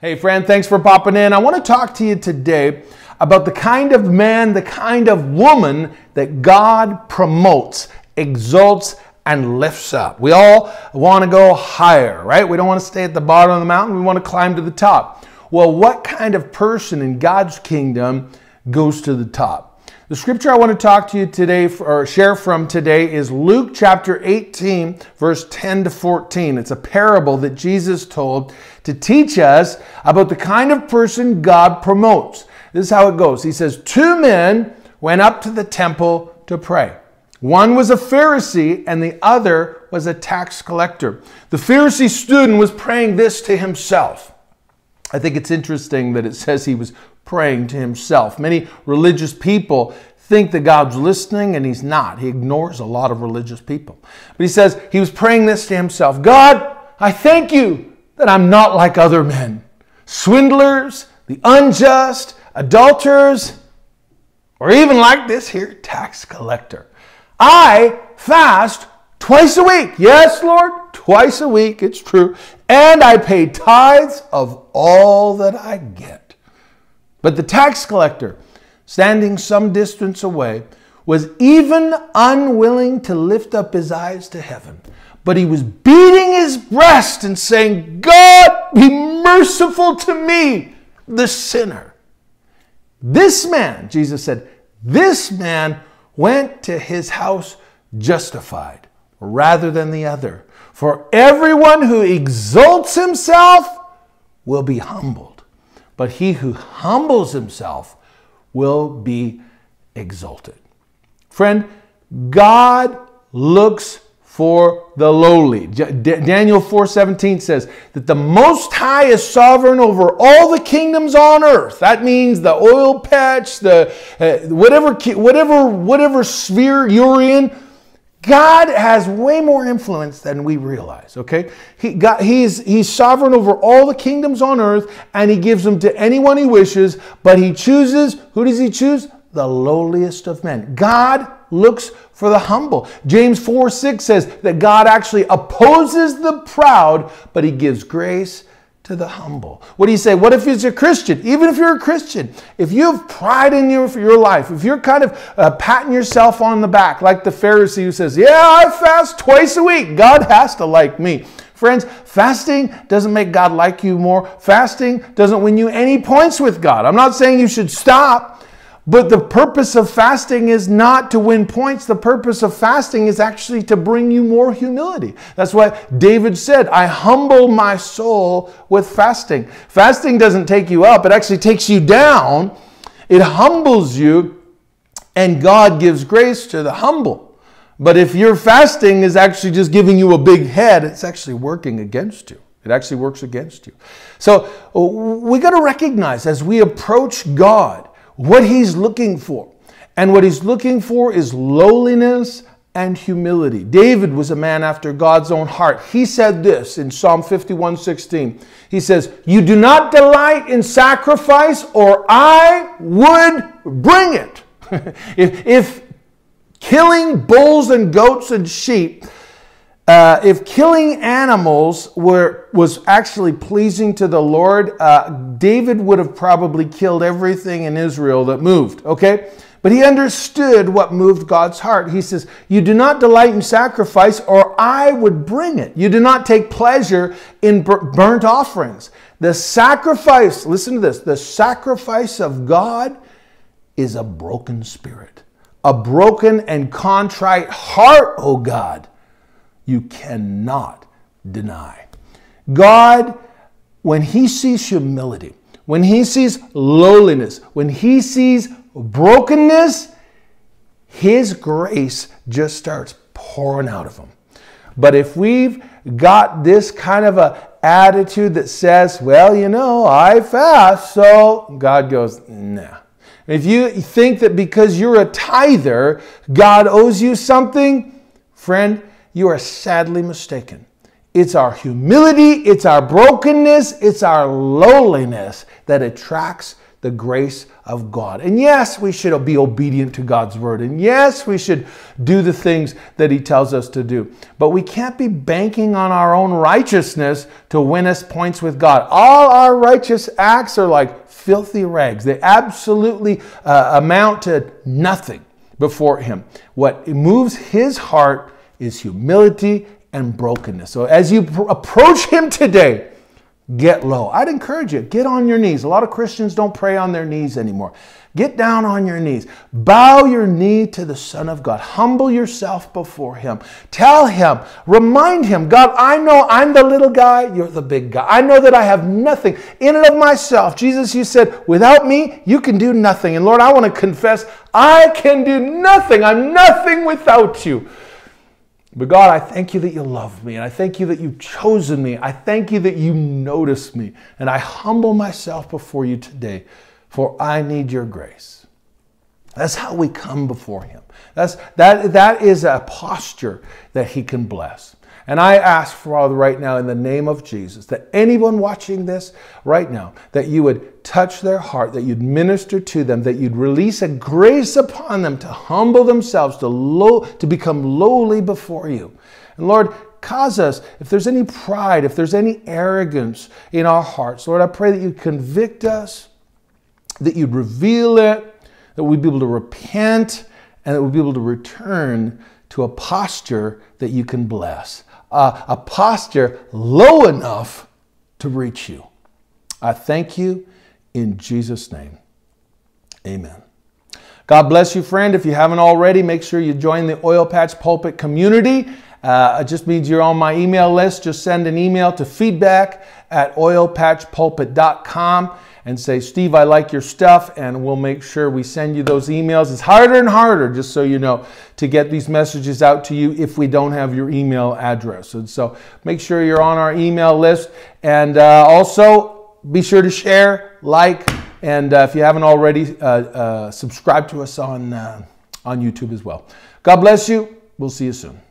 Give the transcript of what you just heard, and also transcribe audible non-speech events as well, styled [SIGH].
Hey, friend, thanks for popping in. I want to talk to you today about the kind of man, the kind of woman that God promotes, exalts, and lifts up. We all want to go higher, right? We don't want to stay at the bottom of the mountain. We want to climb to the top. Well, what kind of person in God's kingdom goes to the top? The scripture I want to talk to you today or share from today is Luke chapter 18, verse 10 to 14. It's a parable that Jesus told to teach us about the kind of person God promotes. This is how it goes. He says, Two men went up to the temple to pray. One was a Pharisee and the other was a tax collector. The Pharisee student was praying this to himself. I think it's interesting that it says he was praying to himself. Many religious people think that God's listening, and he's not. He ignores a lot of religious people. But he says he was praying this to himself God, I thank you that I'm not like other men, swindlers, the unjust, adulterers, or even like this here tax collector. I fast twice a week. Yes, Lord, twice a week, it's true. And I pay tithes of all that I get. But the tax collector, standing some distance away, was even unwilling to lift up his eyes to heaven, but he was beating his breast and saying, God, be merciful to me, the sinner. This man, Jesus said, this man went to his house justified rather than the other. For everyone who exalts himself will be humbled but he who humbles himself will be exalted. Friend, God looks for the lowly. Daniel 4:17 says that the most high is sovereign over all the kingdoms on earth. That means the oil patch, the uh, whatever whatever whatever sphere you're in, God has way more influence than we realize, okay? He got, he's, he's sovereign over all the kingdoms on earth and he gives them to anyone he wishes, but he chooses, who does he choose? The lowliest of men. God looks for the humble. James 4 6 says that God actually opposes the proud, but he gives grace to the humble. What do you say? What if it's a Christian? Even if you're a Christian, if you have pride in your, your life, if you're kind of uh, patting yourself on the back, like the Pharisee who says, Yeah, I fast twice a week. God has to like me. Friends, fasting doesn't make God like you more. Fasting doesn't win you any points with God. I'm not saying you should stop. But the purpose of fasting is not to win points. The purpose of fasting is actually to bring you more humility. That's why David said, I humble my soul with fasting. Fasting doesn't take you up, it actually takes you down. It humbles you, and God gives grace to the humble. But if your fasting is actually just giving you a big head, it's actually working against you. It actually works against you. So uh, we got to recognize as we approach God, what he's looking for. And what he's looking for is lowliness and humility. David was a man after God's own heart. He said this in Psalm 51 16. He says, You do not delight in sacrifice, or I would bring it. [LAUGHS] if, if killing bulls and goats and sheep uh, if killing animals were was actually pleasing to the Lord, uh, David would have probably killed everything in Israel that moved. Okay, but he understood what moved God's heart. He says, "You do not delight in sacrifice, or I would bring it. You do not take pleasure in burnt offerings. The sacrifice. Listen to this. The sacrifice of God is a broken spirit, a broken and contrite heart, O God." you cannot deny. God, when He sees humility, when He sees lowliness, when He sees brokenness, His grace just starts pouring out of Him. But if we've got this kind of a attitude that says, well, you know, I fast, so God goes, nah. If you think that because you're a tither, God owes you something, friend, you are sadly mistaken. It's our humility, it's our brokenness, it's our lowliness that attracts the grace of God. And yes, we should be obedient to God's word. And yes, we should do the things that He tells us to do. But we can't be banking on our own righteousness to win us points with God. All our righteous acts are like filthy rags, they absolutely uh, amount to nothing before Him. What moves His heart is humility and brokenness. So as you pr- approach Him today, get low. I'd encourage you, get on your knees. A lot of Christians don't pray on their knees anymore. Get down on your knees. Bow your knee to the Son of God. Humble yourself before Him. Tell Him, remind Him, God, I know I'm the little guy, you're the big guy. I know that I have nothing in and of myself. Jesus, you said, without me, you can do nothing. And Lord, I want to confess, I can do nothing. I'm nothing without you. But God, I thank you that you love me, and I thank you that you've chosen me. I thank you that you notice me, and I humble myself before you today, for I need your grace. That's how we come before Him. That's, that, that is a posture that He can bless. And I ask, Father, right now in the name of Jesus, that anyone watching this right now, that you would touch their heart, that you'd minister to them, that you'd release a grace upon them to humble themselves, to, low, to become lowly before you. And Lord, cause us, if there's any pride, if there's any arrogance in our hearts, Lord, I pray that you convict us, that you'd reveal it, that we'd be able to repent and that we'd be able to return to a posture that you can bless, uh, a posture low enough to reach you. I thank you in Jesus' name. Amen. God bless you, friend. If you haven't already, make sure you join the Oil Patch Pulpit community. Uh, it just means you're on my email list. Just send an email to feedback at oilpatchpulpit.com and say, Steve, I like your stuff, and we'll make sure we send you those emails. It's harder and harder, just so you know, to get these messages out to you if we don't have your email address. And so make sure you're on our email list. And uh, also be sure to share, like, and uh, if you haven't already, uh, uh subscribe to us on, uh, on YouTube as well. God bless you. We'll see you soon.